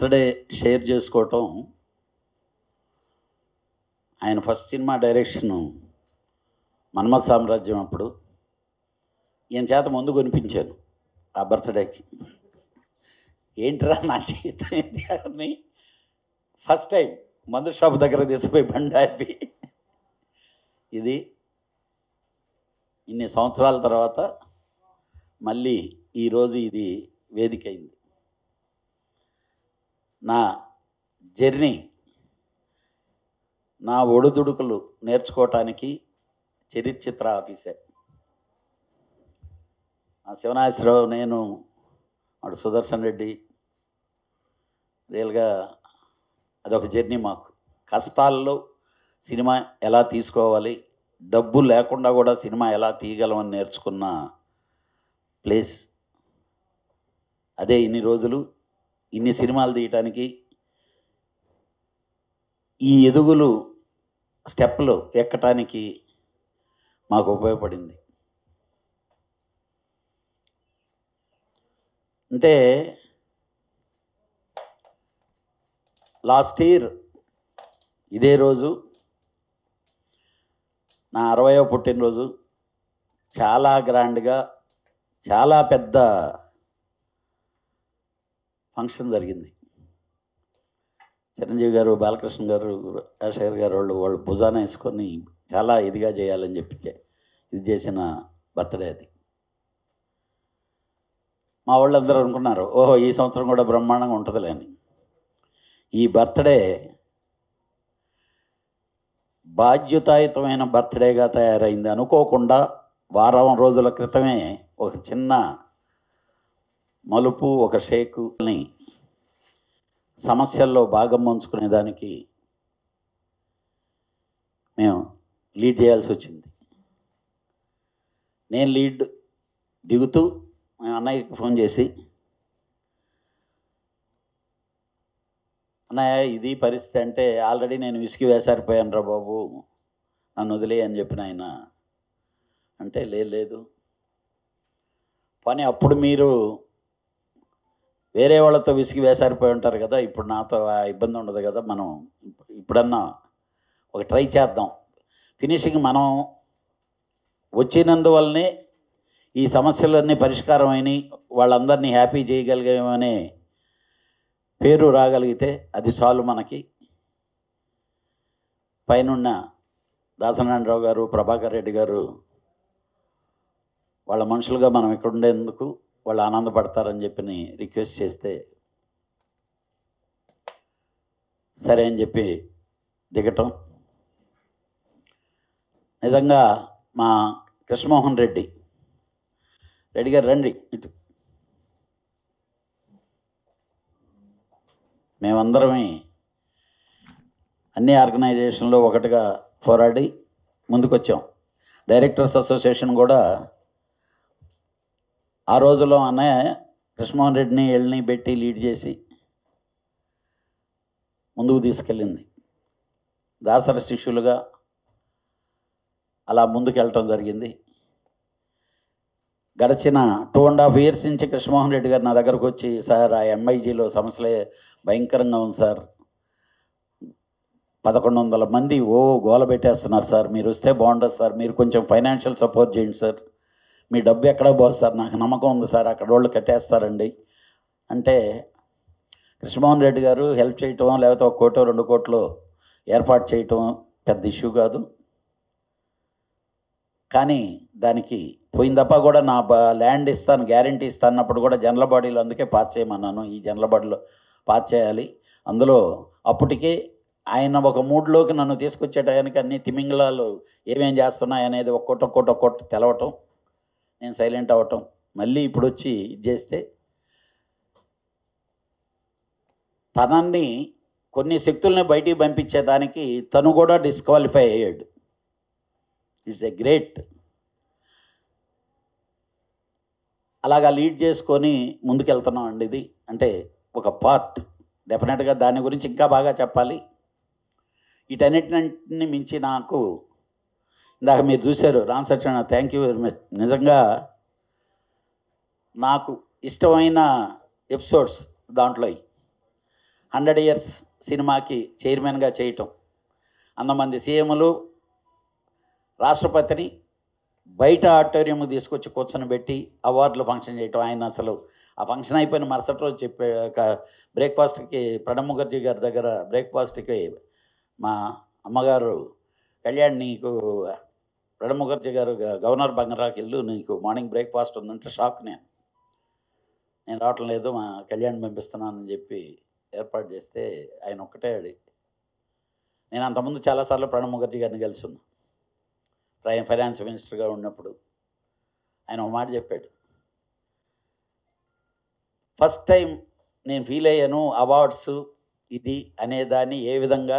birthday share చేసుకోవటం ఆయన first cinema direction మన్మ సామ్రాజ్యం అప్పుడు ఈయన చేత ముందు కొనిపించాను ఆ బర్త్డేకి ఏంట్రా నా చేత ఫస్ట్ టైం మందు షాప్ దగ్గర తీసిపోయి బండాపి ఇది ఇన్ని సంవత్సరాల తర్వాత మళ్ళీ ఈరోజు ఇది వేదిక అయింది నా జర్నీ నా ఒడిదుడుకులు నేర్చుకోవటానికి చరిత్ర ఆఫీసే ఆ శివనాశ్వరరావు నేను అటు సుదర్శన్ రెడ్డి రియల్గా అదొక జర్నీ మాకు కష్టాల్లో సినిమా ఎలా తీసుకోవాలి డబ్బు లేకుండా కూడా సినిమా ఎలా తీయగలమని నేర్చుకున్న ప్లేస్ అదే ఇన్ని రోజులు ఇన్ని సినిమాలు తీయటానికి ఈ ఎదుగులు స్టెప్లు ఎక్కటానికి మాకు ఉపయోగపడింది అంటే లాస్ట్ ఇయర్ ఇదే రోజు నా అరవయో పుట్టినరోజు చాలా గ్రాండ్గా చాలా పెద్ద ఫంక్షన్ జరిగింది చిరంజీవి గారు బాలకృష్ణ గారు రాజశేఖర్ గారు వాళ్ళు వాళ్ళు భుజాన వేసుకొని చాలా ఇదిగా చేయాలని చెప్పి ఇది చేసిన బర్త్డే అది మా వాళ్ళందరూ అనుకున్నారు ఓహో ఈ సంవత్సరం కూడా బ్రహ్మాండంగా ఉంటుందిలే అని ఈ బర్త్డే బాధ్యతాయుతమైన బర్త్డేగా తయారైంది అనుకోకుండా వారం రోజుల క్రితమే ఒక చిన్న మలుపు ఒక షేకుని సమస్యల్లో భాగం పంచుకునేదానికి మేము లీడ్ చేయాల్సి వచ్చింది నేను లీడ్ దిగుతూ మేము అన్నయ్యకి ఫోన్ చేసి అన్నయ్య ఇది పరిస్థితి అంటే ఆల్రెడీ నేను విసిగి వేసారిపోయాను రా బాబు నన్ను వదిలే అని చెప్పిన ఆయన అంటే లేదు పని అప్పుడు మీరు వేరే వాళ్ళతో విసిగి వేసారిపోయి ఉంటారు కదా ఇప్పుడు నాతో ఆ ఇబ్బంది ఉండదు కదా మనం ఇప్పుడన్నా ఒక ట్రై చేద్దాం ఫినిషింగ్ మనం వచ్చినందువల్లనే ఈ సమస్యలన్నీ పరిష్కారం అయినాయి వాళ్ళందరినీ హ్యాపీ చేయగలిగామనే పేరు రాగలిగితే అది చాలు మనకి పైనున్న దాసనారాయణరావు గారు ప్రభాకర్ రెడ్డి గారు వాళ్ళ మనుషులుగా మనం ఇక్కడ ఉండేందుకు వాళ్ళు ఆనందపడతారని చెప్పి రిక్వెస్ట్ చేస్తే సరే అని చెప్పి దిగటం నిజంగా మా కృష్ణమోహన్ రెడ్డి రెడ్డి గారు రండి ఇటు మేమందరమే అన్ని ఆర్గనైజేషన్లో ఒకటిగా పోరాడి ముందుకొచ్చాం డైరెక్టర్స్ అసోసియేషన్ కూడా ఆ రోజులో అన్నయ్య కృష్ణమోహన్ రెడ్డిని ఎళ్ళని పెట్టి లీడ్ చేసి ముందుకు తీసుకెళ్ళింది దాసర శిష్యులుగా అలా ముందుకెళ్ళటం జరిగింది గడిచిన టూ అండ్ హాఫ్ ఇయర్స్ నుంచి కృష్ణమోహన్ రెడ్డి గారు నా దగ్గరకు వచ్చి సార్ ఆ ఎంఐజీలో సమస్యలే భయంకరంగా ఉంది సార్ పదకొండు వందల మంది ఓ గోల పెట్టేస్తున్నారు సార్ మీరు వస్తే బాగుంటుంది సార్ మీరు కొంచెం ఫైనాన్షియల్ సపోర్ట్ చేయండి సార్ మీ డబ్బు ఎక్కడ పోదు సార్ నాకు నమ్మకం ఉంది సార్ అక్కడ వాళ్ళు కట్టేస్తారండి అంటే కృష్ణమోహన్ రెడ్డి గారు హెల్ప్ చేయటం లేకపోతే ఒక కోటో రెండు కోట్లు ఏర్పాటు చేయటం పెద్ద ఇష్యూ కాదు కానీ దానికి పోయిన తప్ప కూడా నా ల్యాండ్ ఇస్తాను గ్యారంటీ ఇస్తాను అన్నప్పుడు కూడా జనరల్ బాడీలో అందుకే పాస్ చేయమన్నాను ఈ జనరల్ బాడీలో పాస్ చేయాలి అందులో అప్పటికే ఆయన ఒక మూడ్లోకి నన్ను తీసుకొచ్చే టయానికి అన్ని తిమింగళాలు ఏమేం చేస్తున్నాయనేది ఒక్కొక్క ఒక్కొక్క తెలవటం నేను సైలెంట్ అవటం మళ్ళీ ఇప్పుడు వచ్చి ఇది చేస్తే తనని కొన్ని శక్తుల్ని బయటికి పంపించేదానికి తను కూడా డిస్క్వాలిఫై అయ్యాడు ఇట్స్ ఎ గ్రేట్ అలాగా లీడ్ చేసుకొని ముందుకెళ్తున్నాం అండి ఇది అంటే ఒక పార్ట్ డెఫినెట్గా దాని గురించి ఇంకా బాగా చెప్పాలి వీటన్నిటిని మించి నాకు ఇందాక మీరు చూశారు Ram Satyanarayana thank you very much నిజంగా నాకు ఇష్టమైన ఎపిసోడ్స్ దాంట్లో హండ్రెడ్ ఇయర్స్ సినిమాకి చైర్మన్గా చేయటం అంతమంది సీఎంలు రాష్ట్రపతిని బయట ఆడిటోరియం తీసుకొచ్చి కూర్చొని పెట్టి అవార్డులు ఫంక్షన్ చేయటం ఆయన అసలు ఆ ఫంక్షన్ అయిపోయిన మరుసటి రోజు చెప్పే బ్రేక్ఫాస్ట్కి ప్రణబ్ ముఖర్జీ గారి దగ్గర బ్రేక్ఫాస్ట్కి మా అమ్మగారు కళ్యాణ్ నీకు ప్రణబ్ ముఖర్జీ గారు గవర్నర్ బంగరాకి వెళ్ళు నీకు మార్నింగ్ బ్రేక్ఫాస్ట్ ఉందంటే షాక్ నేను నేను రావటం లేదు మా కళ్యాణ్ పంపిస్తున్నానని చెప్పి ఏర్పాటు చేస్తే ఆయన ఒక్కటే అడి నేను అంతకుముందు చాలాసార్లు ప్రణబ్ ముఖర్జీ గారిని కలిసి ఉన్నా ఫైనాన్స్ మినిస్టర్గా ఉన్నప్పుడు ఆయన ఒక మాట చెప్పాడు ఫస్ట్ టైం నేను ఫీల్ అయ్యాను అవార్డ్స్ ఇది అనేదాన్ని ఏ విధంగా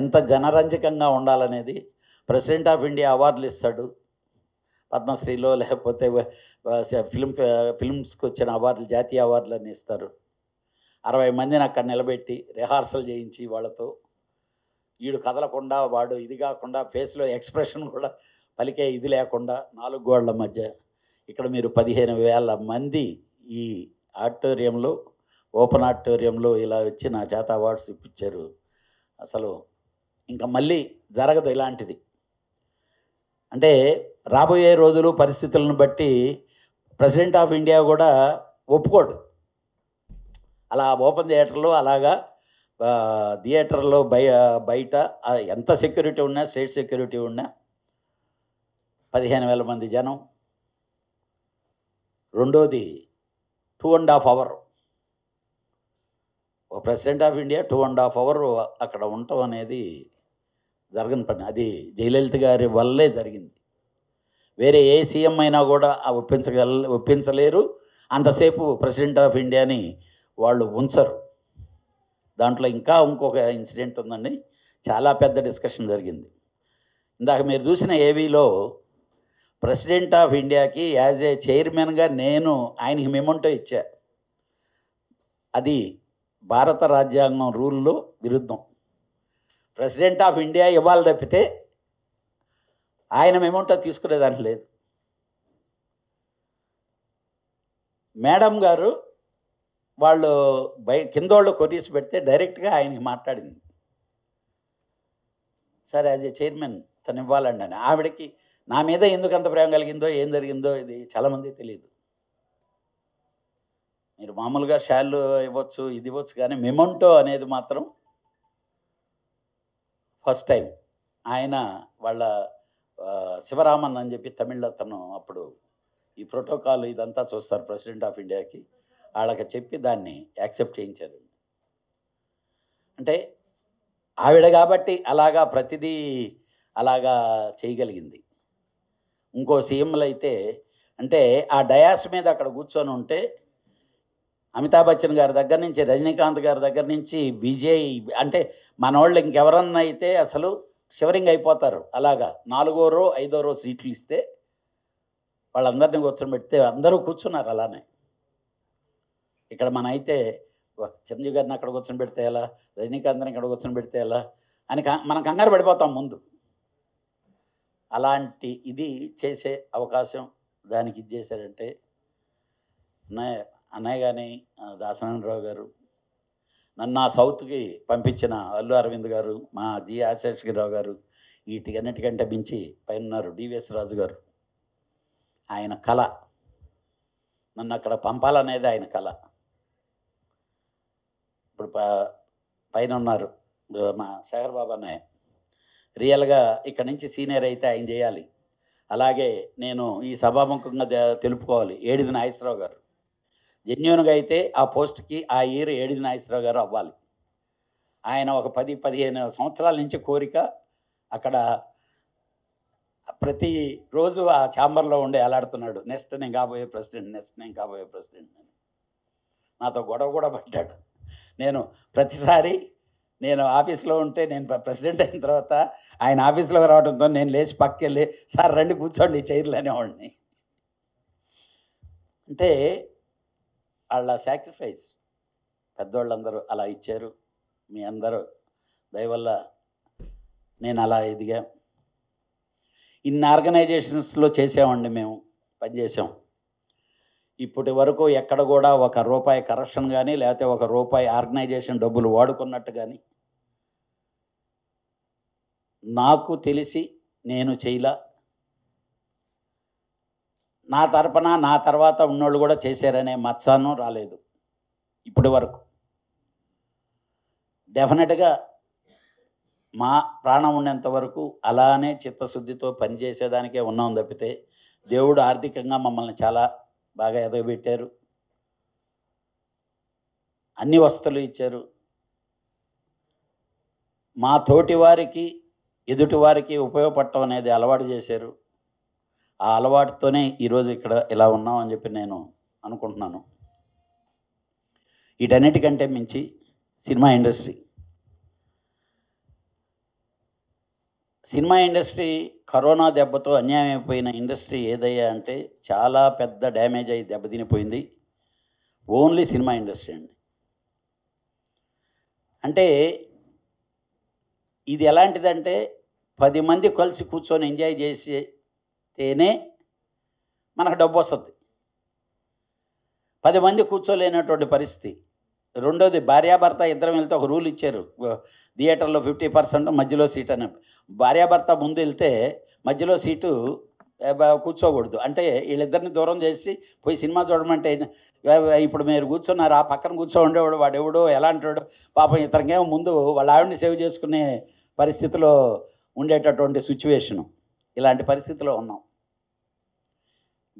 ఎంత జనరంజకంగా ఉండాలనేది ప్రెసిడెంట్ ఆఫ్ ఇండియా అవార్డులు ఇస్తాడు పద్మశ్రీలో లేకపోతే ఫిల్మ్ ఫిల్మ్స్కి వచ్చిన అవార్డులు జాతీయ అవార్డులు అని ఇస్తారు అరవై మందిని అక్కడ నిలబెట్టి రిహార్సల్ చేయించి వాళ్ళతో వీడు కదలకుండా వాడు ఇది కాకుండా ఫేస్లో ఎక్స్ప్రెషన్ కూడా పలికే ఇది లేకుండా నాలుగు గోళ్ల మధ్య ఇక్కడ మీరు పదిహేను వేల మంది ఈ ఆడిటోరియంలో ఓపెన్ ఆడిటోరియంలో ఇలా వచ్చి నా చేత అవార్డ్స్ ఇప్పించారు అసలు ఇంకా మళ్ళీ జరగదు ఇలాంటిది అంటే రాబోయే రోజులు పరిస్థితులను బట్టి ప్రెసిడెంట్ ఆఫ్ ఇండియా కూడా ఒప్పుకోడు అలా ఓపెన్ థియేటర్లో అలాగా థియేటర్లో బయ బయట ఎంత సెక్యూరిటీ ఉన్నా స్టేట్ సెక్యూరిటీ ఉన్నా పదిహేను వేల మంది జనం రెండోది టూ అండ్ హాఫ్ అవర్ ఓ President of India two and half hour అక్కడ ఉండటం అనేది జరగని పని అది జయలలిత గారి వల్లే జరిగింది వేరే ఏ సీఎం అయినా కూడా ఆ ఒప్పించగల ఒప్పించలేరు అంతసేపు ప్రెసిడెంట్ ఆఫ్ ఇండియాని వాళ్ళు ఉంచరు దాంట్లో ఇంకా ఇంకొక ఇన్సిడెంట్ ఉందండి చాలా పెద్ద డిస్కషన్ జరిగింది ఇందాక మీరు చూసిన ఏవీలో ప్రెసిడెంట్ ఆఫ్ ఇండియాకి యాజ్ ఏ చైర్మన్గా నేను ఆయనకి మెమొంటో ఇచ్చా అది భారత రాజ్యాంగం రూల్లో విరుద్ధం ప్రెసిడెంట్ ఆఫ్ ఇండియా ఇవ్వాలి తప్పితే ఆయన తీసుకునే తీసుకునేదానికి లేదు మేడం గారు వాళ్ళు బై కింద వాళ్ళు కొటీసి పెడితే డైరెక్ట్గా ఆయనకి మాట్లాడింది సార్ యాజ్ ఏ చైర్మన్ తను ఇవ్వాలండి అని ఆవిడకి నా మీద ఎందుకు అంత ప్రేమ కలిగిందో ఏం జరిగిందో ఇది చాలామంది తెలియదు మీరు మామూలుగా షాళ్ళు ఇవ్వచ్చు ఇది ఇవ్వచ్చు కానీ మెమంటో అనేది మాత్రం ఫస్ట్ టైం ఆయన వాళ్ళ శివరామన్ అని చెప్పి తమిళ తను అప్పుడు ఈ ప్రోటోకాల్ ఇదంతా చూస్తారు ప్రెసిడెంట్ ఆఫ్ ఇండియాకి వాళ్ళకి చెప్పి దాన్ని యాక్సెప్ట్ చేయించారు అంటే ఆవిడ కాబట్టి అలాగా ప్రతిదీ అలాగా చేయగలిగింది ఇంకో సీఎంలు అయితే అంటే ఆ డయాస్ మీద అక్కడ కూర్చొని ఉంటే అమితాబ్ బచ్చన్ గారి దగ్గర నుంచి రజనీకాంత్ గారి దగ్గర నుంచి విజయ్ అంటే మనోళ్ళు ఇంకెవరన్నా అయితే అసలు షివరింగ్ అయిపోతారు అలాగా నాలుగో రో ఐదో రో సీట్లు ఇస్తే వాళ్ళందరినీ కూర్చొని పెడితే అందరూ కూర్చున్నారు అలానే ఇక్కడ మన అయితే చిరంజీవి గారిని అక్కడ కూర్చొని పెడితే ఎలా రజనీకాంత్ని ఇక్కడ కూర్చొని పెడితే ఎలా అని మనం కంగారు పడిపోతాం ముందు అలాంటి ఇది చేసే అవకాశం దానికి ఇది చేశారంటే అన్నయ్య కానీ దాసనారావు గారు నన్ను నా సౌత్కి పంపించిన అల్లు అరవింద్ గారు మా జి ఆశేషగిరావు గారు వీటికన్నిటికంటే మించి పైన ఉన్నారు డివిఎస్ రాజు గారు ఆయన కళ నన్ను అక్కడ పంపాలనేది ఆయన కళ ఇప్పుడు పైన ఉన్నారు మా శేఖర్ బాబు అన్నయ్య రియల్గా ఇక్కడ నుంచి సీనియర్ అయితే ఆయన చేయాలి అలాగే నేను ఈ సభాముఖంగా తెలుపుకోవాలి ఏడిది నాగేశ్వరరావు గారు జెన్యున్గా అయితే ఆ పోస్ట్కి ఆ ఇయర్ ఏడిది నాగేశ్వరరావు గారు అవ్వాలి ఆయన ఒక పది పదిహేను సంవత్సరాల నుంచి కోరిక అక్కడ ప్రతి రోజు ఆ ఛాంబర్లో ఉండి ఎలాడుతున్నాడు నెక్స్ట్ నేను కాబోయే ప్రెసిడెంట్ నెక్స్ట్ నేను కాబోయే ప్రెసిడెంట్ అని నాతో గొడవ కూడా పడ్డాడు నేను ప్రతిసారి నేను ఆఫీస్లో ఉంటే నేను ప్రెసిడెంట్ అయిన తర్వాత ఆయన ఆఫీస్లోకి రావడంతో నేను లేచి పక్కెళ్ళి సార్ రండి కూర్చోండి చైర్లు అనేవాడిని అంటే వాళ్ళ సాక్రిఫైస్ పెద్దోళ్ళందరూ అలా ఇచ్చారు మీ అందరూ దయవల్ల నేను అలా ఎదిగా ఇన్ని ఆర్గనైజేషన్స్లో చేసామండి మేము పనిచేసాం ఇప్పటి వరకు ఎక్కడ కూడా ఒక రూపాయి కరప్షన్ కానీ లేకపోతే ఒక రూపాయి ఆర్గనైజేషన్ డబ్బులు వాడుకున్నట్టు కానీ నాకు తెలిసి నేను చేయలా నా తరపున నా తర్వాత ఉన్నోళ్ళు కూడా చేశారనే మత్సానం రాలేదు ఇప్పటి వరకు డెఫినెట్గా మా ప్రాణం ఉన్నంత వరకు అలానే చిత్తశుద్ధితో పనిచేసేదానికే ఉన్నాం తప్పితే దేవుడు ఆర్థికంగా మమ్మల్ని చాలా బాగా ఎదగబెట్టారు అన్ని వస్తువులు ఇచ్చారు మా తోటి వారికి ఎదుటి వారికి ఉపయోగపడటం అనేది అలవాటు చేశారు ఆ అలవాటుతోనే ఈరోజు ఇక్కడ ఇలా ఉన్నాం అని చెప్పి నేను అనుకుంటున్నాను వీటన్నిటికంటే మించి cinema industry cinema industry corona దెబ్బతో అన్యాయం అయిపోయిన ఇండస్ట్రీ ఏదయ్యా అంటే చాలా పెద్ద డ్యామేజ్ అయ్యి దెబ్బతినిపోయింది ఓన్లీ సినిమా ఇండస్ట్రీ అండి అంటే ఇది ఎలాంటిదంటే పది మంది కలిసి కూర్చొని ఎంజాయ్ చేసే తేనే మనకు డబ్బు వస్తుంది పది మంది కూర్చోలేనటువంటి పరిస్థితి రెండోది భార్యాభర్త ఇద్దరం వెళ్తే ఒక రూల్ ఇచ్చారు థియేటర్లో ఫిఫ్టీ పర్సెంట్ మధ్యలో సీట్ అని భార్యాభర్త ముందు వెళ్తే మధ్యలో సీటు కూర్చోకూడదు అంటే వీళ్ళిద్దరిని దూరం చేసి పోయి సినిమా చూడమంటే ఇప్పుడు మీరు కూర్చున్నారు ఆ పక్కన కూర్చో ఉండేవాడు ఎలాంటి వాడు పాపం ఇతనికేమో ముందు వాళ్ళ ఆవిడని సేవ్ చేసుకునే పరిస్థితిలో ఉండేటటువంటి సిచ్యువేషను ఇలాంటి పరిస్థితిలో ఉన్నాం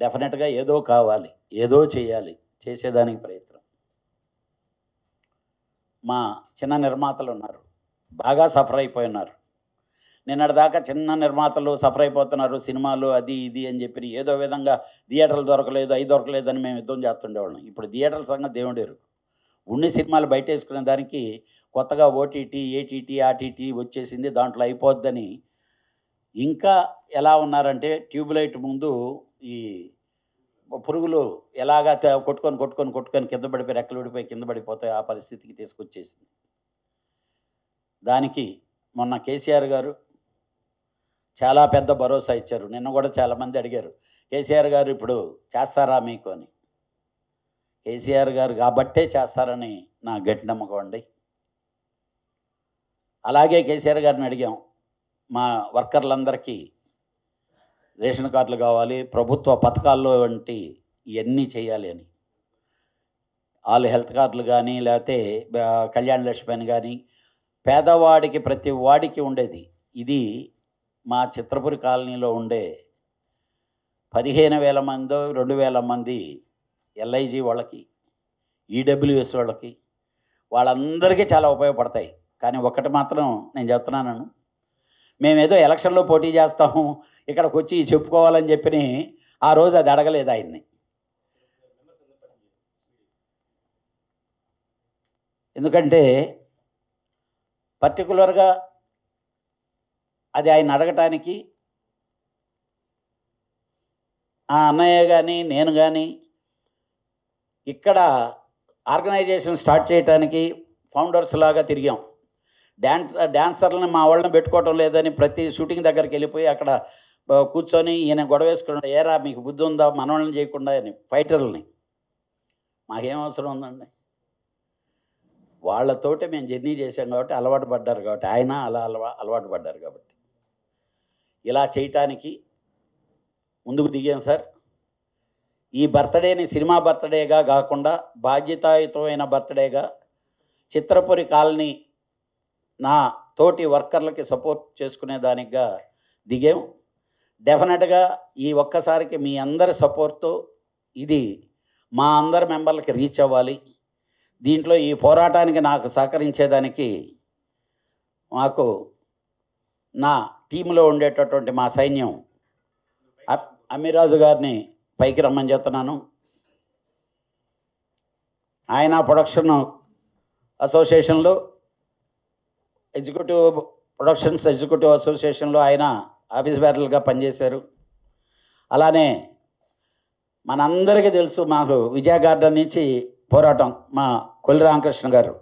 డెఫినెట్గా ఏదో కావాలి ఏదో చేయాలి చేసేదానికి ప్రయత్నం మా చిన్న నిర్మాతలు ఉన్నారు బాగా సఫర్ అయిపోయినారు నిన్నటిదాకా చిన్న నిర్మాతలు సఫర్ అయిపోతున్నారు సినిమాలు అది ఇది అని చెప్పి ఏదో విధంగా థియేటర్లు దొరకలేదు అవి దొరకలేదు అని మేము యుద్ధం చేస్తుండేవాళ్ళం ఇప్పుడు థియేటర్ల సంగతి లేరు ఉన్ని సినిమాలు బయట వేసుకునే దానికి కొత్తగా ఓటీటీ ఏటీటీ ఆటీటీ వచ్చేసింది దాంట్లో అయిపోద్దని ఇంకా ఎలా ఉన్నారంటే ట్యూబ్లైట్ ముందు ఈ పురుగులు ఎలాగా కొట్టుకొని కొట్టుకొని కొట్టుకొని కింద పడిపోయి రెక్కలు విడిపోయి కింద పడిపోతాయి ఆ పరిస్థితికి తీసుకొచ్చేసింది దానికి మొన్న కేసీఆర్ గారు చాలా పెద్ద భరోసా ఇచ్చారు నిన్న కూడా చాలామంది అడిగారు కేసీఆర్ గారు ఇప్పుడు చేస్తారా మీకు అని కేసీఆర్ గారు కాబట్టే చేస్తారని నా గట్టి నమ్మకం అండి అలాగే కేసీఆర్ గారిని అడిగాం మా వర్కర్లందరికీ రేషన్ కార్డులు కావాలి ప్రభుత్వ పథకాల్లో వంటి ఇవన్నీ చేయాలి అని వాళ్ళు హెల్త్ కార్డులు కానీ లేకపోతే కళ్యాణ లక్ష్మి అని కానీ పేదవాడికి ప్రతి వాడికి ఉండేది ఇది మా చిత్రపురి కాలనీలో ఉండే పదిహేను వేల మందో రెండు వేల మంది ఎల్ఐజి వాళ్ళకి ఈడబ్ల్యూఎస్ వాళ్ళకి వాళ్ళందరికీ చాలా ఉపయోగపడతాయి కానీ ఒకటి మాత్రం నేను చెప్తున్నాను మేమేదో ఎలక్షన్లో పోటీ చేస్తాము ఇక్కడికి వచ్చి చెప్పుకోవాలని చెప్పి ఆ రోజు అది అడగలేదు ఆయన్ని ఎందుకంటే పర్టికులర్గా అది ఆయన అడగటానికి ఆ అన్నయ్య కానీ నేను కానీ ఇక్కడ ఆర్గనైజేషన్ స్టార్ట్ చేయటానికి ఫౌండర్స్ లాగా తిరిగాం డ్యాన్ డ్యాన్సర్లను మా వాళ్ళని పెట్టుకోవటం లేదని ప్రతి షూటింగ్ దగ్గరికి వెళ్ళిపోయి అక్కడ కూర్చొని ఈయన గొడవ వేసుకున్నాడు ఏరా మీకు బుద్ధి ఉందా మనవాళ్ళని చేయకుండా అని ఫైటర్లని మాకేం అవసరం ఉందండి వాళ్ళతోటి మేము జర్నీ చేసాం కాబట్టి అలవాటు పడ్డారు కాబట్టి ఆయన అలా అలవా అలవాటు పడ్డారు కాబట్టి ఇలా చేయటానికి ముందుకు దిగాం సార్ ఈ బర్త్డేని సినిమా బర్త్డేగా కాకుండా బాధ్యతాయుతమైన బర్త్డేగా చిత్రపురి కాలనీ నా తోటి వర్కర్లకి సపోర్ట్ చేసుకునే దానిగా దిగాం డెఫినెట్గా ఈ ఒక్కసారికి మీ అందరి సపోర్ట్తో ఇది మా అందరి మెంబర్లకి రీచ్ అవ్వాలి దీంట్లో ఈ పోరాటానికి నాకు సహకరించేదానికి మాకు నా టీంలో ఉండేటటువంటి మా సైన్యం అమ్మిరాజు గారిని పైకి రమ్మని చెప్తున్నాను ఆయన ప్రొడక్షన్ అసోసియేషన్లో ఎగ్జిక్యూటివ్ ప్రొడక్షన్స్ ఎగ్జిక్యూటివ్ అసోసియేషన్లో ఆయన ఆఫీస్ బ్యారల్గా పనిచేశారు అలానే మనందరికీ తెలుసు మాకు విజయ గార్డెన్ నుంచి పోరాటం మా కొల్లి రామకృష్ణ గారు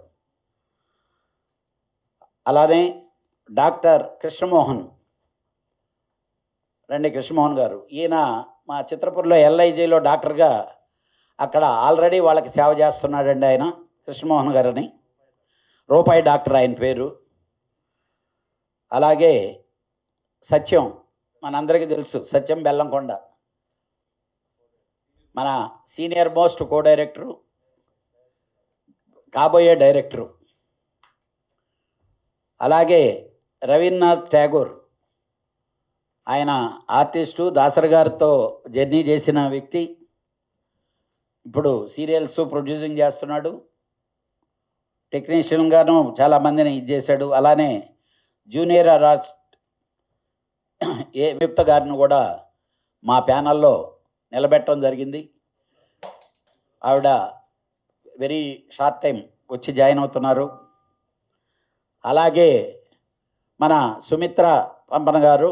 అలానే డాక్టర్ కృష్ణమోహన్ రండి కృష్ణమోహన్ గారు ఈయన మా చిత్రపూర్లో ఎల్ఐజీలో డాక్టర్గా అక్కడ ఆల్రెడీ వాళ్ళకి సేవ చేస్తున్నాడండి ఆయన కృష్ణమోహన్ గారని రూపాయి డాక్టర్ ఆయన పేరు అలాగే సత్యం మనందరికీ తెలుసు సత్యం బెల్లంకొండ మన సీనియర్ మోస్ట్ కో డైరెక్టరు కాబోయే డైరెక్టరు అలాగే రవీంద్రనాథ్ ఠాగూర్ ఆయన ఆర్టిస్టు దాసర్ గారితో జర్నీ చేసిన వ్యక్తి ఇప్పుడు సీరియల్స్ ప్రొడ్యూసింగ్ చేస్తున్నాడు టెక్నీషియన్గాను చాలామందిని ఇది చేశాడు అలానే జూనియర్ ఆర్ట్స్ ఏ వ్యక్త గారిని కూడా మా ప్యానల్లో నిలబెట్టడం జరిగింది ఆవిడ వెరీ షార్ట్ టైం వచ్చి జాయిన్ అవుతున్నారు అలాగే మన సుమిత్ర పంపన గారు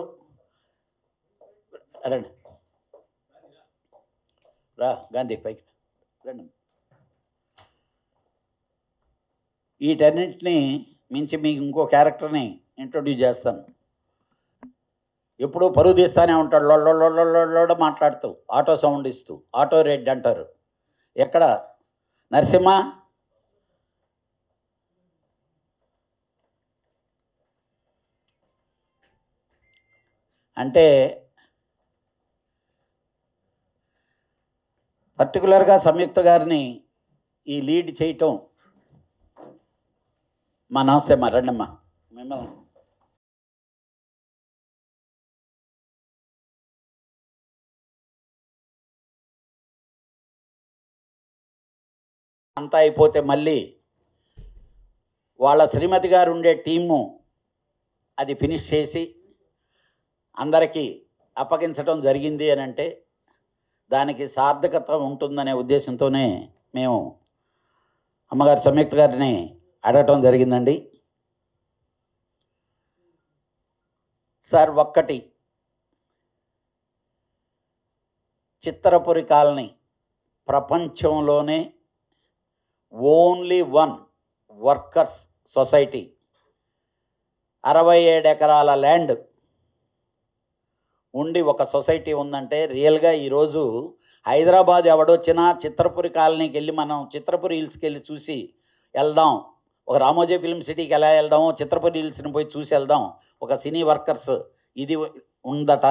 రండి రా గాంధీ పైకి రండి వీటన్నింటినీ మించి మీకు ఇంకో క్యారెక్టర్ని ఇంట్రొడ్యూస్ చేస్తాను ఎప్పుడూ పరుగు తీస్తానే ఉంటాడు లొల్లొల్లొల్లొల్లొడ మాట్లాడుతూ ఆటో సౌండ్ ఇస్తూ ఆటో రెడ్ అంటారు ఎక్కడ నరసింహ అంటే పర్టికులర్గా సంయుక్త గారిని ఈ లీడ్ చేయటం మా నమస్తే మా రండమ్మ మిమ్మల్ని అంతా అయిపోతే మళ్ళీ వాళ్ళ శ్రీమతి గారు ఉండే టీము అది ఫినిష్ చేసి అందరికీ అప్పగించడం జరిగింది అని అంటే దానికి సార్థకత ఉంటుందనే ఉద్దేశంతోనే మేము అమ్మగారు సంయుక్త గారిని అడగటం జరిగిందండి సార్ ఒక్కటి చిత్తరపురి కాలనీ ప్రపంచంలోనే ఓన్లీ వన్ వర్కర్స్ సొసైటీ అరవై ఏడు ఎకరాల ల్యాండ్ ఉండి ఒక సొసైటీ ఉందంటే రియల్గా ఈరోజు హైదరాబాద్ ఎవడొచ్చినా చిత్రపురి కాలనీకి వెళ్ళి మనం చిత్రపురి హిల్స్కి వెళ్ళి చూసి వెళ్దాం ఒక రామోజీ ఫిల్మ్ సిటీకి ఎలా వెళ్దాము చిత్రపురి హిల్స్ని పోయి చూసి వెళ్దాం ఒక సినీ వర్కర్స్ ఇది ఉందట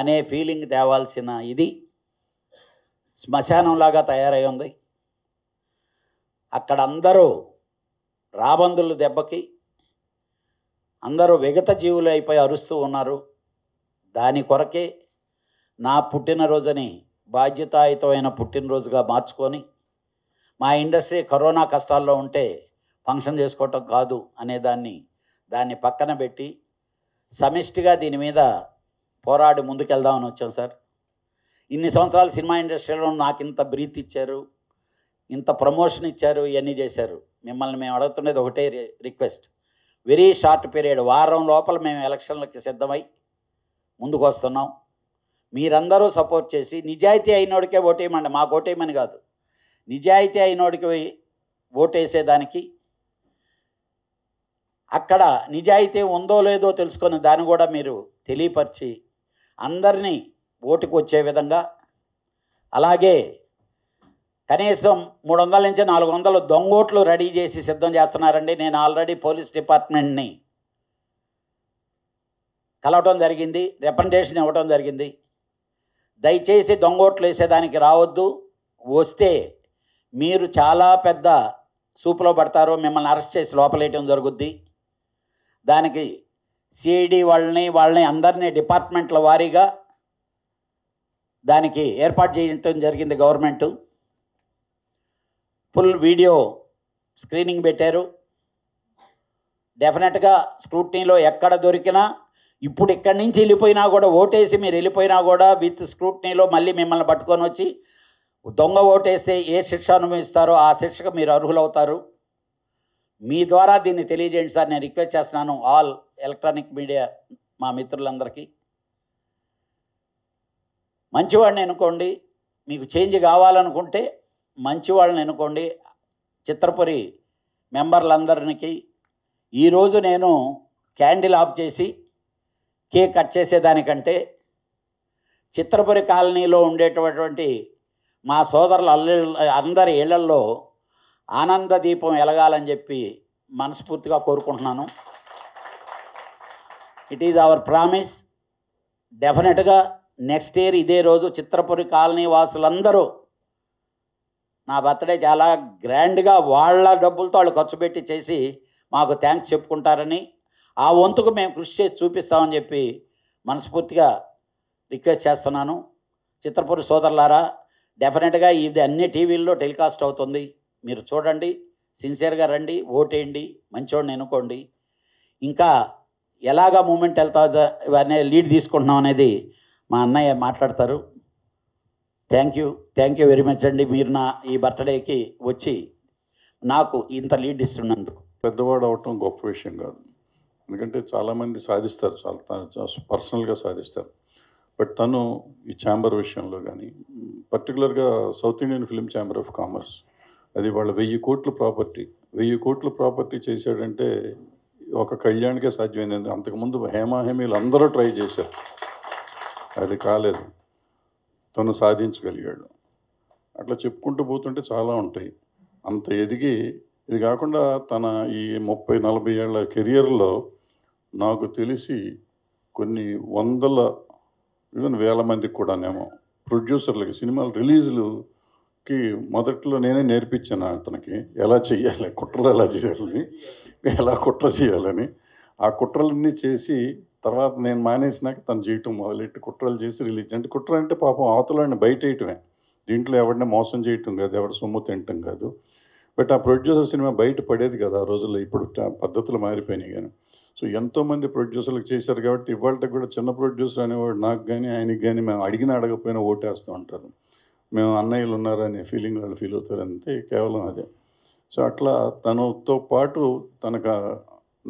అనే ఫీలింగ్ తేవాల్సిన ఇది శ్మశానంలాగా తయారై ఉంది అక్కడ అందరూ రాబందులు దెబ్బకి అందరూ విగత జీవులు అయిపోయి అరుస్తూ ఉన్నారు దాని కొరకే నా పుట్టినరోజుని బాధ్యతాయుతమైన పుట్టినరోజుగా మార్చుకొని మా ఇండస్ట్రీ కరోనా కష్టాల్లో ఉంటే ఫంక్షన్ చేసుకోవటం కాదు అనే దాన్ని దాన్ని పక్కన పెట్టి సమిష్టిగా దీని మీద పోరాడి ముందుకెళ్దామని వచ్చాం సార్ ఇన్ని సంవత్సరాలు సినిమా ఇండస్ట్రీలో నాకు ఇంత బ్రీత్ ఇచ్చారు ఇంత ప్రమోషన్ ఇచ్చారు ఇవన్నీ చేశారు మిమ్మల్ని మేము అడుగుతున్నది ఒకటే రిక్వెస్ట్ వెరీ షార్ట్ పీరియడ్ వారం లోపల మేము ఎలక్షన్లకి సిద్ధమై ముందుకు వస్తున్నాం మీరందరూ సపోర్ట్ చేసి నిజాయితీ అయినోడికే ఓటేయమండి మాకు ఓటేయమని కాదు నిజాయితీ అయినోడికి ఓటేసేదానికి అక్కడ నిజాయితీ ఉందో లేదో తెలుసుకుని దాన్ని కూడా మీరు తెలియపరిచి అందరినీ ఓటుకు వచ్చే విధంగా అలాగే కనీసం మూడు వందల నుంచి నాలుగు వందలు దొంగోట్లు రెడీ చేసి సిద్ధం చేస్తున్నారండి నేను ఆల్రెడీ పోలీస్ డిపార్ట్మెంట్ని కలవటం జరిగింది రిప్రజెంటేషన్ ఇవ్వటం జరిగింది దయచేసి దొంగోట్లు వేసేదానికి రావద్దు వస్తే మీరు చాలా పెద్ద సూపులో పడతారు మిమ్మల్ని అరెస్ట్ చేసి లోపలేయటం జరుగుద్ది దానికి సిఐడి వాళ్ళని వాళ్ళని అందరినీ డిపార్ట్మెంట్ల వారీగా దానికి ఏర్పాటు చేయటం జరిగింది గవర్నమెంటు ఫుల్ వీడియో స్క్రీనింగ్ పెట్టారు డెఫినెట్గా స్క్రూట్నీలో ఎక్కడ దొరికినా ఇప్పుడు ఇక్కడి నుంచి వెళ్ళిపోయినా కూడా ఓటేసి మీరు వెళ్ళిపోయినా కూడా విత్ స్క్రూట్నీలో మళ్ళీ మిమ్మల్ని పట్టుకొని వచ్చి దొంగ ఓటేస్తే ఏ శిక్ష అనుభవిస్తారో ఆ శిక్షకు మీరు అర్హులవుతారు మీ ద్వారా దీన్ని తెలియజేయండి సార్ నేను రిక్వెస్ట్ చేస్తున్నాను ఆల్ ఎలక్ట్రానిక్ మీడియా మా మిత్రులందరికీ మంచివాడిని అనుకోండి మీకు చేంజ్ కావాలనుకుంటే మంచి వాళ్ళని చిత్రపురి మెంబర్లందరికీ ఈరోజు నేను క్యాండిల్ ఆఫ్ చేసి కేక్ కట్ చేసేదానికంటే చిత్రపురి కాలనీలో ఉండేటటువంటి మా సోదరుల అల్లు అందరి ఇళ్లల్లో ఆనంద దీపం ఎలగాలని చెప్పి మనస్ఫూర్తిగా కోరుకుంటున్నాను ఇట్ ఈజ్ అవర్ ప్రామిస్ డెఫినెట్గా నెక్స్ట్ ఇయర్ ఇదే రోజు చిత్రపురి కాలనీ వాసులందరూ నా బర్త్డే చాలా గ్రాండ్గా వాళ్ళ డబ్బులతో వాళ్ళు ఖర్చు పెట్టి చేసి మాకు థ్యాంక్స్ చెప్పుకుంటారని ఆ వంతుకు మేము కృషి చేసి చూపిస్తామని చెప్పి మనస్ఫూర్తిగా రిక్వెస్ట్ చేస్తున్నాను చిత్రపురి సోదరులారా డెఫినెట్గా ఇది అన్ని టీవీల్లో టెలికాస్ట్ అవుతుంది మీరు చూడండి సిన్సియర్గా రండి ఓటేయండి మంచోడిని ఎన్నుకోండి ఇంకా ఎలాగా మూమెంట్ వెళ్తా అనే లీడ్ తీసుకుంటున్నాం అనేది మా అన్నయ్య మాట్లాడతారు thank you thank you very much అండి మీరు నా ఈ బర్త్డేకి వచ్చి నాకు ఇంత లీడ్ ఇస్తున్నందుకు పెద్దవాడు అవటం గొప్ప విషయం కాదు ఎందుకంటే చాలామంది సాధిస్తారు చాలా పర్సనల్గా సాధిస్తారు బట్ తను ఈ ఛాంబర్ విషయంలో కానీ పర్టికులర్గా South Indian film chamber of commerce అది వాళ్ళ వెయ్యి కోట్లు ప్రాపర్టీ వెయ్యి కోట్లు ప్రాపర్టీ చేశాడంటే ఒక కళ్యాణ్కే సాధ్యమైంది అంతకుముందు హేమాహేమీలు అందరూ ట్రై చేశారు అది కాలేదు తను సాధించగలిగాడు అట్లా చెప్పుకుంటూ పోతుంటే చాలా ఉంటాయి అంత ఎదిగి ఇది కాకుండా తన ఈ ముప్పై నలభై ఏళ్ళ కెరియర్లో నాకు తెలిసి కొన్ని వందల ఈవెన్ వేల మందికి కూడానేమో ప్రొడ్యూసర్లకి సినిమాలు రిలీజులుకి మొదట్లో నేనే నేర్పించాను అతనికి ఎలా చేయాలి కుట్రలు ఎలా చేయాలని ఎలా కుట్ర చేయాలని ఆ కుట్రలన్నీ చేసి తర్వాత నేను మానేసినాక తను చేయటం మొదలెట్టి కుట్రలు చేసి రిలీజ్ అంటే కుట్ర అంటే పాపం అవతలని బయట వేయటమే దీంట్లో ఎవరిని మోసం చేయటం కాదు ఎవరి సొమ్ము తినటం కాదు బట్ ఆ ప్రొడ్యూసర్ సినిమా బయట పడేది కదా ఆ రోజుల్లో ఇప్పుడు పద్ధతులు మారిపోయినాయి కానీ సో ఎంతోమంది ప్రొడ్యూసర్లకు చేశారు కాబట్టి ఇవాళ కూడా చిన్న ప్రొడ్యూసర్ అనేవాడు నాకు కానీ ఆయనకి కానీ మేము అడిగిన అడగకపోయినా ఓటేస్తూ ఉంటారు మేము అన్నయ్యలు ఉన్నారనే ఫీలింగ్ వాళ్ళు ఫీల్ అవుతారు అంతే కేవలం అదే సో అట్లా తనతో పాటు తనకు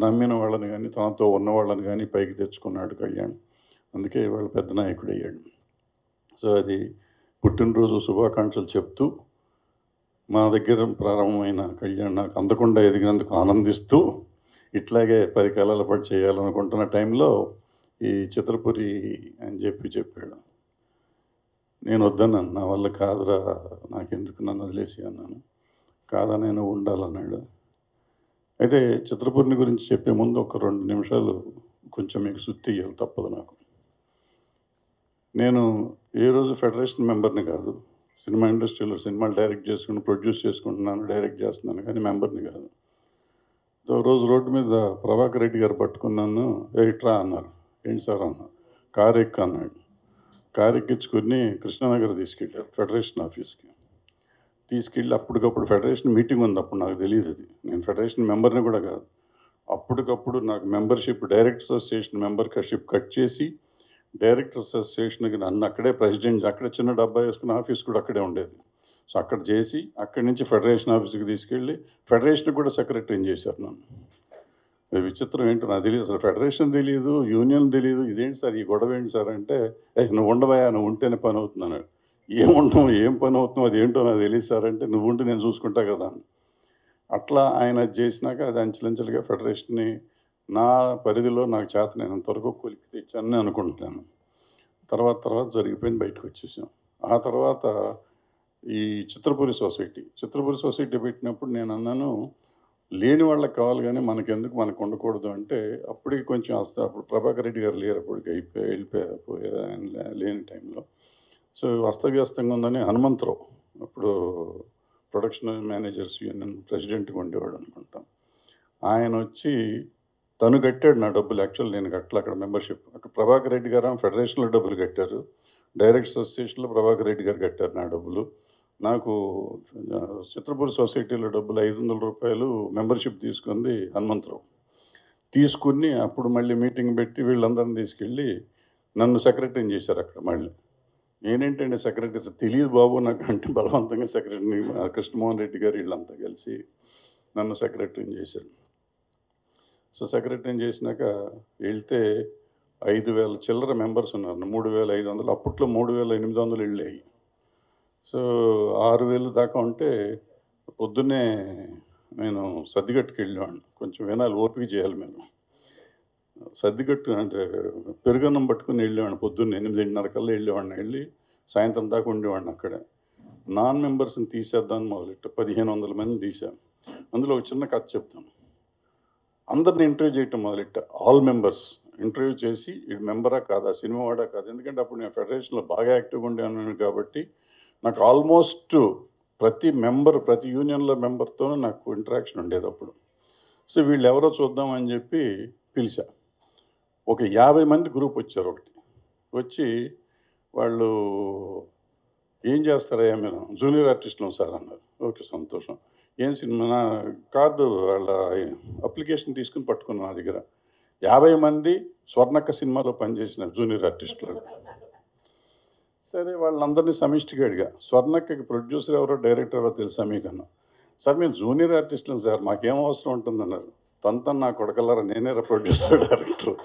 నమ్మిన వాళ్ళని కానీ తనతో ఉన్న వాళ్ళని కానీ పైకి తెచ్చుకున్నాడు కళ్యాణ్ అందుకే ఇవాళ పెద్ద నాయకుడు అయ్యాడు సో అది పుట్టినరోజు శుభాకాంక్షలు చెప్తూ మా దగ్గర ప్రారంభమైన కళ్యాణ్ నాకు అందకుండా ఎదిగినందుకు ఆనందిస్తూ ఇట్లాగే పది కాలాల పాటు చేయాలనుకుంటున్న టైంలో ఈ చిత్రపురి అని చెప్పి చెప్పాడు నేను వద్దన్నాను నా వల్ల కాదురా నాకెందుకు నన్ను వదిలేసి అన్నాను కాదా నేను ఉండాలన్నాడు అయితే చిత్రపూర్ణి గురించి చెప్పే ముందు ఒక రెండు నిమిషాలు కొంచెం మీకు సుత్తి ఇవ్వాలి తప్పదు నాకు నేను ఏ రోజు ఫెడరేషన్ మెంబర్ని కాదు సినిమా ఇండస్ట్రీలో సినిమాలు డైరెక్ట్ చేసుకుని ప్రొడ్యూస్ చేసుకుంటున్నాను డైరెక్ట్ చేస్తున్నాను కానీ మెంబర్ని కాదు రోజు రోడ్డు మీద ప్రభాకర్ రెడ్డి గారు పట్టుకున్నాను ఎయిట్రా అన్నారు ఏంటి సార్ అన్నారు కారు ఎక్కు అన్నాడు కారు ఎక్కించుకుని కృష్ణానగర్ తీసుకెళ్ళారు ఫెడరేషన్ ఆఫీస్కి తీసుకెళ్ళి అప్పటికప్పుడు ఫెడరేషన్ మీటింగ్ ఉంది అప్పుడు నాకు తెలియదు అది నేను ఫెడరేషన్ మెంబర్ని కూడా కాదు అప్పటికప్పుడు నాకు membership direct association membership cut చేసి డైరెక్ట్ అసోసియేషన్కి నన్ను అక్కడే ప్రెసిడెంట్ అక్కడ చిన్న డబ్బా వేసుకున్న ఆఫీస్ కూడా అక్కడే ఉండేది సో అక్కడ చేసి అక్కడి నుంచి ఫెడరేషన్ ఆఫీస్కి తీసుకెళ్ళి ఫెడరేషన్ కూడా సెక్రటరీని చేశారు నన్ను విచిత్రం ఏంటో నాకు తెలియదు అసలు ఫెడరేషన్ తెలియదు యూనియన్ తెలియదు ఇదేంటి సార్ ఈ గొడవ ఏంటి సార్ అంటే నువ్వు ఉండవయా నువ్వు ఉంటేనే పని అవుతున్నాను ఏముంటాం ఏం పని అవుతున్నాం అది ఏంటో నాకు తెలియదు నువ్వు ఉంటే నేను చూసుకుంటా కదా అట్లా ఆయన చేసినాక అది అంచెలంచెలుగా ఫెడరేషన్ని నా పరిధిలో నాకు చేత నేను అంతవరకు కొలిపి తెచ్చానని అనుకుంటున్నాను తర్వాత తర్వాత జరిగిపోయింది బయటకు వచ్చేసాం ఆ తర్వాత ఈ చిత్రపురి సొసైటీ చిత్రపురి సొసైటీ పెట్టినప్పుడు నేను అన్నాను లేని వాళ్ళకి కావాలి కానీ మనకెందుకు మనకు ఉండకూడదు అంటే అప్పటికి కొంచెం అప్పుడు ప్రభాకర్ రెడ్డి గారు లేరు అప్పటికి అయిపోయి వెళ్ళిపోయారు లేని టైంలో సో అస్తవ్యస్తంగా ఉందని హనుమంతరావు అప్పుడు ప్రొడక్షన్ మేనేజర్స్ యూనియన్ ప్రెసిడెంట్గా ఉండేవాడు అనుకుంటాం ఆయన వచ్చి తను కట్టాడు నా డబ్బులు యాక్చువల్ నేను కట్టలే అక్కడ మెంబర్షిప్ అక్కడ ప్రభాకర్ రెడ్డి గారు ఫెడరేషన్లో డబ్బులు కట్టారు డైరెక్ట్ అసోసియేషన్లో ప్రభాకర్ రెడ్డి గారు కట్టారు నా డబ్బులు నాకు చిత్రపూర్ సొసైటీలో డబ్బులు ఐదు వందల రూపాయలు మెంబర్షిప్ తీసుకుంది హనుమంతరావు తీసుకుని అప్పుడు మళ్ళీ మీటింగ్ పెట్టి వీళ్ళందరిని తీసుకెళ్ళి నన్ను సెక్రటరీని చేశారు అక్కడ మళ్ళీ నేనేంటండి సెక్రటరీ సార్ తెలియదు బాబు నాకు అంటే బలవంతంగా సెక్రటరీ కృష్ణమోహన్ రెడ్డి గారు వీళ్ళంతా కలిసి నన్ను సెక్రటరీని చేశారు సో సెక్రటరీని చేసినాక వెళ్తే ఐదు వేల చిల్లర మెంబర్స్ ఉన్నారు మూడు వేల ఐదు వందలు అప్పట్లో మూడు వేల ఎనిమిది వందలు వెళ్ళాయి సో ఆరు వేలు దాకా ఉంటే పొద్దున్నే నేను సర్దిగట్టుకు వెళ్ళేవాడిని కొంచెం వినాలి ఓపిక చేయాలి మేము సర్దిగట్టు అంటే పెరుగన్నం పట్టుకుని వెళ్ళేవాడిని పొద్దున్న ఎనిమిదిన్నర కల్లా వెళ్ళేవాడిని వెళ్ళి సాయంత్రం దాకా ఉండేవాడిని అక్కడే నాన్ మెంబర్స్ని తీసేద్దామని మొదలెట్టు పదిహేను వందల మంది తీశాను అందులో ఒక చిన్న కథ చెప్తాను అందరిని ఇంటర్వ్యూ చేయటం మొదలెట్ట ఆల్ మెంబర్స్ ఇంటర్వ్యూ చేసి ఇది మెంబరా కాదా సినిమా వాడా కాదు ఎందుకంటే అప్పుడు నేను ఫెడరేషన్లో బాగా యాక్టివ్గా ఉండేవాను కాబట్టి నాకు ఆల్మోస్ట్ ప్రతి మెంబర్ ప్రతి యూనియన్లో మెంబర్తోనూ నాకు ఇంటరాక్షన్ ఉండేది అప్పుడు సో వీళ్ళు ఎవరో చూద్దామని చెప్పి పిలిచా ఒక యాభై మంది గ్రూప్ వచ్చారు ఒకటి వచ్చి వాళ్ళు ఏం చేస్తారయ్యా మీరు జూనియర్ ఆర్టిస్టులు సార్ అన్నారు ఓకే సంతోషం ఏం సినిమా కార్డు వాళ్ళ అప్లికేషన్ తీసుకుని పట్టుకున్నాం నా దగ్గర యాభై మంది స్వర్ణక్క సినిమాలో పనిచేసిన జూనియర్ ఆర్టిస్టులు సరే వాళ్ళందరినీ సమిష్టిగా అడిగా స్వర్ణక్కకి ప్రొడ్యూసర్ ఎవరో డైరెక్టర్ ఎవరో తెలుసా మీకన్నా సార్ మేము జూనియర్ ఆర్టిస్టులు సార్ మాకేం అవసరం ఉంటుందన్నారు తన నా కొడకల్లారా నేనే ప్రొడ్యూసర్ డైరెక్టర్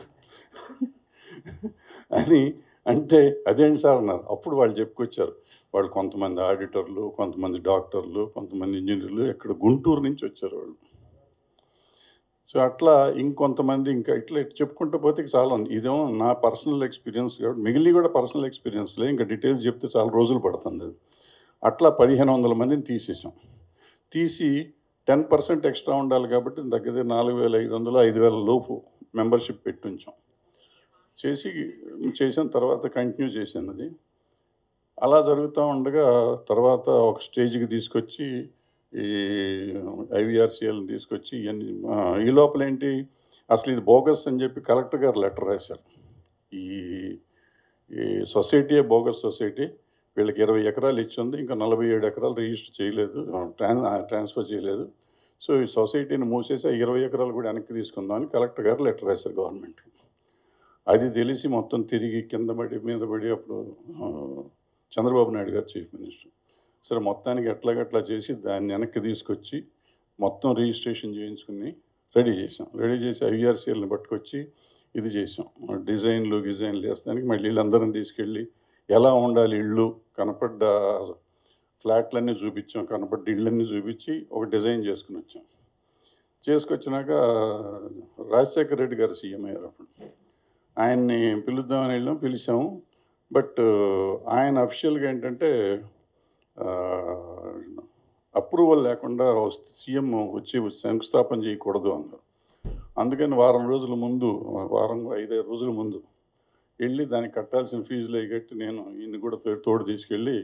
అని అంటే అదేంటి సార్ అన్నారు అప్పుడు వాళ్ళు చెప్పుకొచ్చారు వాళ్ళు కొంతమంది ఆడిటర్లు కొంతమంది డాక్టర్లు కొంతమంది ఇంజనీర్లు ఇక్కడ గుంటూరు నుంచి వచ్చారు వాళ్ళు సో అట్లా ఇంకొంతమంది ఇంకా ఇట్లా చెప్పుకుంటూ పోతే చాలా ఉంది ఇదేమో నా పర్సనల్ ఎక్స్పీరియన్స్ కాబట్టి మిగిలి కూడా పర్సనల్ ఎక్స్పీరియన్స్లే ఇంకా డీటెయిల్స్ చెప్తే చాలా రోజులు పడుతుంది అది అట్లా పదిహేను వందల మందిని తీసేసాం తీసి టెన్ పర్సెంట్ ఎక్స్ట్రా ఉండాలి కాబట్టి దగ్గర నాలుగు వేల ఐదు వందలు ఐదు వేల లోపు మెంబర్షిప్ ఉంచాం చేసి చేసిన తర్వాత కంటిన్యూ చేశాను అది అలా జరుగుతూ ఉండగా తర్వాత ఒక స్టేజ్కి తీసుకొచ్చి ఈ ఐవిఆర్సిఎల్ని తీసుకొచ్చి ఇవన్నీ ఈ లోపల ఏంటి అసలు ఇది బోగస్ అని చెప్పి కలెక్టర్ గారు లెటర్ రాశారు ఈ ఈ సొసైటీయే బోగస్ సొసైటీ వీళ్ళకి ఇరవై ఎకరాలు ఇచ్చింది ఇంకా నలభై ఏడు ఎకరాలు రిజిస్టర్ చేయలేదు ట్రాన్ ట్రాన్స్ఫర్ చేయలేదు సో ఈ సొసైటీని మూసేసి ఇరవై ఎకరాలు కూడా వెనక్కి తీసుకుందామని కలెక్టర్ గారు లెటర్ రాశారు గవర్నమెంట్కి అది తెలిసి మొత్తం తిరిగి కింద పడి మీద పడి అప్పుడు చంద్రబాబు నాయుడు గారు చీఫ్ మినిస్టర్ సరే మొత్తానికి ఎట్లాగట్లా చేసి దాన్ని వెనక్కి తీసుకొచ్చి మొత్తం రిజిస్ట్రేషన్ చేయించుకుని రెడీ చేసాం రెడీ చేసి ఐఆర్సీఎల్ని పట్టుకొచ్చి ఇది చేసాం డిజైన్లు గిజైన్లు వేస్తానికి మళ్ళీ వీళ్ళందరం తీసుకెళ్ళి ఎలా ఉండాలి ఇళ్ళు కనపడ్డ ఫ్లాట్లన్నీ చూపించాం కనపడ్డ ఇళ్ళన్నీ చూపించి ఒక డిజైన్ చేసుకుని వచ్చాం చేసుకొచ్చినాక రాజశేఖర రెడ్డి గారు సీఎం అయ్యారు అప్పుడు ఆయన్ని పిలుద్దామని వెళ్ళాం పిలిచాము బట్ ఆయన అఫిషియల్గా ఏంటంటే అప్రూవల్ లేకుండా సీఎం వచ్చి శంకుస్థాపన చేయకూడదు అన్నారు అందుకని వారం రోజుల ముందు వారం ఐదారు రోజుల ముందు వెళ్ళి దానికి కట్టాల్సిన ఫీజులు కట్టి నేను ఈయన్ని కూడా తోడు తీసుకెళ్ళి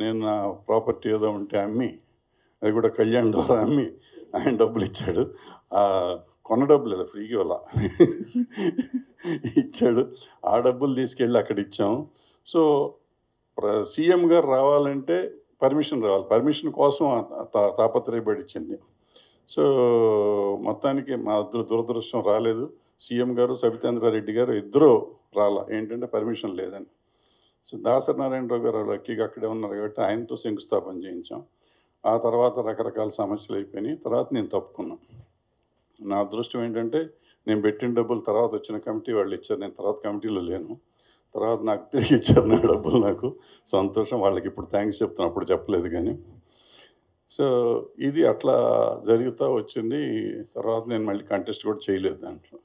నేను నా ప్రాపర్టీ ఏదో ఉంటే అమ్మి అది కూడా కళ్యాణ్ ద్వారా అమ్మి ఆయన డబ్బులు ఇచ్చాడు కొన్న డబ్బులు లేదు ఫ్రీగా ఇవ్వాల ఇచ్చాడు ఆ డబ్బులు తీసుకెళ్ళి అక్కడ ఇచ్చాం సో సీఎం గారు రావాలంటే పర్మిషన్ రావాలి పర్మిషన్ కోసం తాపత్రయపడిచ్చింది సో మొత్తానికి మా ఇద్దరు దురదృష్టం రాలేదు సీఎం గారు సబితేంద్రారెడ్డి గారు ఇద్దరూ రాలా ఏంటంటే పర్మిషన్ లేదని సో దాసరి నారాయణరావు గారు లక్కీగా అక్కడే ఉన్నారు కాబట్టి ఆయనతో శంకుస్థాపన చేయించాం ఆ తర్వాత రకరకాల సమస్యలు అయిపోయినాయి తర్వాత నేను తప్పుకున్నాను నా అదృష్టం ఏంటంటే నేను పెట్టిన డబ్బులు తర్వాత వచ్చిన కమిటీ వాళ్ళు ఇచ్చారు నేను తర్వాత కమిటీలో లేను తర్వాత నాకు తిరిగి ఇచ్చారు నా డబ్బులు నాకు సంతోషం వాళ్ళకి ఇప్పుడు థ్యాంక్స్ చెప్తాను అప్పుడు చెప్పలేదు కానీ సో ఇది అట్లా జరుగుతూ వచ్చింది తర్వాత నేను మళ్ళీ కంటెస్ట్ కూడా చేయలేదు దాంట్లో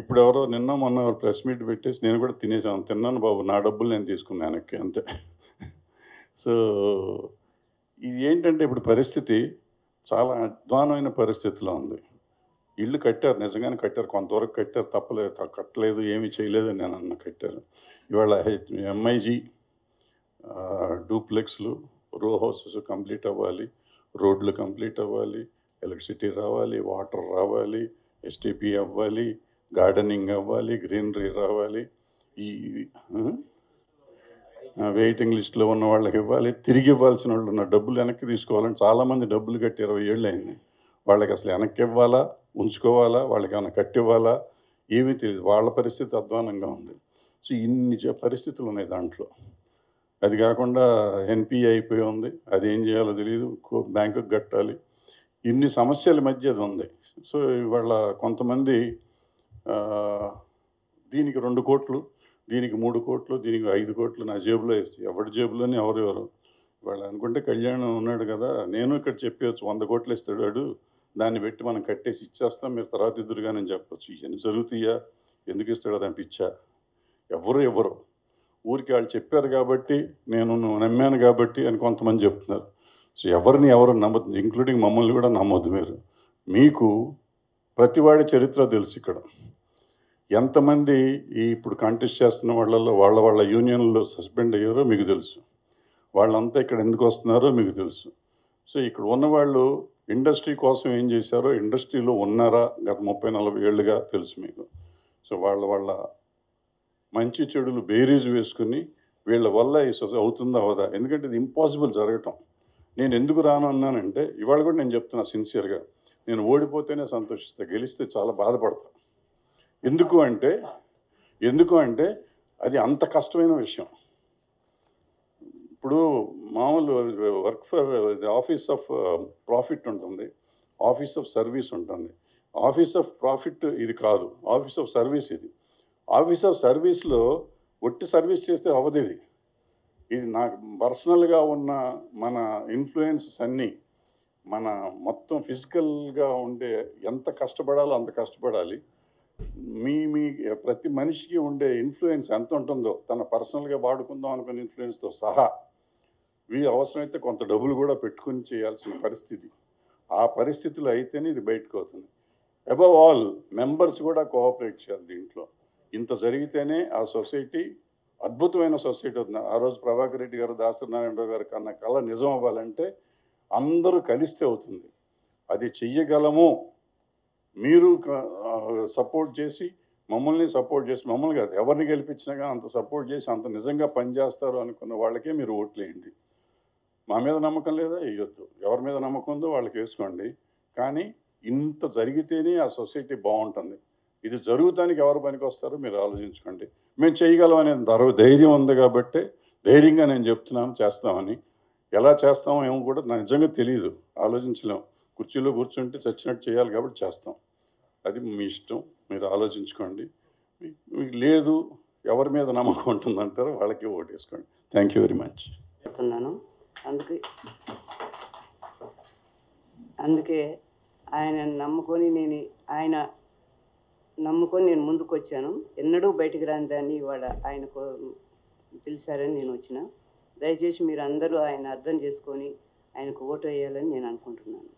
ఇప్పుడు ఎవరో నిన్న మొన్న ప్రెస్ మీట్ పెట్టేసి నేను కూడా తినేసాను తిన్నాను బాబు నా డబ్బులు నేను తీసుకున్నాను వెనక్కి అంతే సో ఇది ఏంటంటే ఇప్పుడు పరిస్థితి చాలా అధ్వానమైన పరిస్థితిలో ఉంది ఇల్లు కట్టారు నిజంగానే కట్టారు కొంతవరకు కట్టారు తప్పలేదు కట్టలేదు ఏమీ చేయలేదు నేను అన్న కట్టారు ఇవాళ ఎంఐజీ డూప్లెక్స్లు రో హౌసెస్ కంప్లీట్ అవ్వాలి రోడ్లు కంప్లీట్ అవ్వాలి ఎలక్ట్రిసిటీ రావాలి వాటర్ రావాలి ఎస్టీపీ అవ్వాలి గార్డెనింగ్ అవ్వాలి గ్రీనరీ రావాలి ఈ వెయిటింగ్ లిస్ట్లో ఉన్న వాళ్ళకి ఇవ్వాలి తిరిగి ఇవ్వాల్సిన వాళ్ళు ఉన్న డబ్బులు వెనక్కి తీసుకోవాలని చాలామంది డబ్బులు కట్టి ఇరవై ఏళ్ళు అయింది వాళ్ళకి అసలు వెనక్కి ఇవ్వాలా ఉంచుకోవాలా వాళ్ళకి ఏమైనా కట్టివ్వాలా ఏమీ తెలియదు వాళ్ళ పరిస్థితి అధ్వానంగా ఉంది సో ఇన్ని పరిస్థితులు ఉన్నాయి దాంట్లో అది కాకుండా ఎన్పిఏ అయిపోయి ఉంది అది ఏం చేయాలో తెలియదు బ్యాంకుకి కట్టాలి ఇన్ని సమస్యల మధ్య అది ఉంది సో ఇవాళ కొంతమంది దీనికి రెండు కోట్లు దీనికి మూడు కోట్లు దీనికి ఐదు కోట్లు నా జేబులో వేస్తే ఎవరి జేబులోనే ఎవరెవరు వాళ్ళు అనుకుంటే కళ్యాణం ఉన్నాడు కదా నేను ఇక్కడ చెప్పేవచ్చు వంద కోట్లు ఇస్తాడు వాడు దాన్ని పెట్టి మనం కట్టేసి ఇచ్చేస్తాం మీరు తర్వాత ఇద్దరుగా నేను చెప్పచ్చు ఇవన్నీ జరుగుతాయా ఎందుకు ఇస్తాడు దాని పిచ్చా ఎవరు ఎవరు ఊరికి వాళ్ళు చెప్పారు కాబట్టి నేను నమ్మాను కాబట్టి అని కొంతమంది చెప్తున్నారు సో ఎవరిని ఎవరు నమ్మద్దు ఇంక్లూడింగ్ మమ్మల్ని కూడా నమ్మొద్దు మీరు మీకు ప్రతివాడి చరిత్ర తెలుసు ఇక్కడ ఎంతమంది ఈ ఇప్పుడు కాంటెస్ట్ చేస్తున్న వాళ్ళలో వాళ్ళ వాళ్ళ యూనియన్లు సస్పెండ్ అయ్యారో మీకు తెలుసు వాళ్ళంతా ఇక్కడ ఎందుకు వస్తున్నారో మీకు తెలుసు సో ఇక్కడ ఉన్నవాళ్ళు ఇండస్ట్రీ కోసం ఏం చేశారో ఇండస్ట్రీలో ఉన్నారా గత ముప్పై నలభై ఏళ్ళుగా తెలుసు మీకు సో వాళ్ళ వాళ్ళ మంచి చెడులు బేరీజ్ వేసుకుని వీళ్ళ వల్ల ఈ అవుతుందా అవదా ఎందుకంటే ఇది ఇంపాసిబుల్ జరగటం నేను ఎందుకు రాను అన్నానంటే ఇవాళ కూడా నేను చెప్తున్నా సిన్సియర్గా నేను ఓడిపోతేనే సంతోషిస్తా గెలిస్తే చాలా బాధపడతా ఎందుకు అంటే ఎందుకు అంటే అది అంత కష్టమైన విషయం ఇప్పుడు మామూలు work for office of profit ఉంటుంది ఆఫీస్ ఆఫ్ సర్వీస్ ఉంటుంది ఆఫీస్ ఆఫ్ ప్రాఫిట్ ఇది కాదు ఆఫీస్ ఆఫ్ సర్వీస్ ఇది ఆఫీస్ ఆఫ్ సర్వీస్లో ఒట్టి సర్వీస్ చేస్తే అవ్వదు ఇది ఇది నాకు పర్సనల్గా ఉన్న మన ఇన్ఫ్లుయెన్సెస్ అన్నీ మన మొత్తం ఫిజికల్గా ఉండే ఎంత కష్టపడాలో అంత కష్టపడాలి మీ మీ ప్రతి మనిషికి ఉండే ఇన్ఫ్లుయెన్స్ ఎంత ఉంటుందో తన పర్సనల్గా వాడుకుందాం అనుకున్న ఇన్ఫ్లుయెన్స్తో సహా వీ అవసరమైతే కొంత డబ్బులు కూడా పెట్టుకుని చేయాల్సిన పరిస్థితి ఆ పరిస్థితులు అయితేనే ఇది బయటకు అవుతుంది అబవ్ ఆల్ మెంబర్స్ కూడా కోఆపరేట్ చేయాలి దీంట్లో ఇంత జరిగితేనే ఆ సొసైటీ అద్భుతమైన సొసైటీ అవుతుంది ఆ రోజు ప్రభాకర్ రెడ్డి గారు నారాయణరావు గారు కన్నా కళ నిజం అవ్వాలంటే అందరూ కలిస్తే అవుతుంది అది చెయ్యగలము మీరు సపోర్ట్ చేసి మమ్మల్ని సపోర్ట్ చేసి మమ్మల్ని కాదు ఎవరిని గెలిపించినా కానీ అంత సపోర్ట్ చేసి అంత నిజంగా పనిచేస్తారు అనుకున్న వాళ్ళకే మీరు ఓట్లేయండి మా మీద నమ్మకం లేదా వేయొద్దు ఎవరి మీద నమ్మకం ఉందో వాళ్ళకి వేసుకోండి కానీ ఇంత జరిగితేనే ఆ సొసైటీ బాగుంటుంది ఇది జరుగుతానికి ఎవరు పనికి వస్తారో మీరు ఆలోచించుకోండి మేము చేయగలం అనే ధర ధైర్యం ఉంది కాబట్టి ధైర్యంగా నేను చెప్తున్నాను చేస్తామని ఎలా చేస్తామో ఏమో కూడా నా నిజంగా తెలియదు ఆలోచించలేము కుర్చీలో కూర్చుంటే చచ్చినట్టు చేయాలి కాబట్టి చేస్తాం అది మీ ఇష్టం మీరు ఆలోచించుకోండి మీకు లేదు ఎవరి మీద నమ్మకం ఉంటుందంటారో వాళ్ళకి ఓటేసుకోండి థ్యాంక్ యూ వెరీ మచ్ చెప్తున్నాను అందుకే అందుకే ఆయన నమ్ముకొని నేను ఆయన నమ్ముకొని నేను ముందుకు వచ్చాను ఎన్నడూ బయటికి రాని దాన్ని ఇవాళ ఆయన పిలిచారని నేను వచ్చిన దయచేసి మీరు అందరూ ఆయన అర్థం చేసుకొని ఆయనకు ఓటు వేయాలని నేను అనుకుంటున్నాను